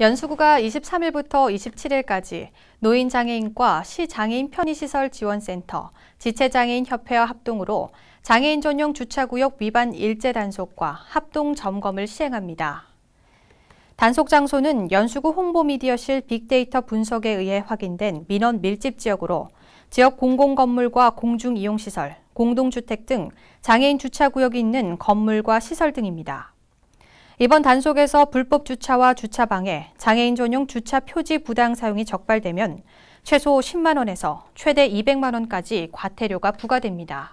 연수구가 23일부터 27일까지 노인장애인과 시장애인 편의시설 지원센터, 지체장애인협회와 합동으로 장애인 전용 주차구역 위반 일제 단속과 합동 점검을 시행합니다. 단속 장소는 연수구 홍보미디어실 빅데이터 분석에 의해 확인된 민원 밀집 지역으로 지역 공공건물과 공중이용시설, 공동주택 등 장애인 주차구역이 있는 건물과 시설 등입니다. 이번 단속에서 불법 주차와 주차 방해, 장애인 전용 주차 표지 부당 사용이 적발되면 최소 10만 원에서 최대 200만 원까지 과태료가 부과됩니다.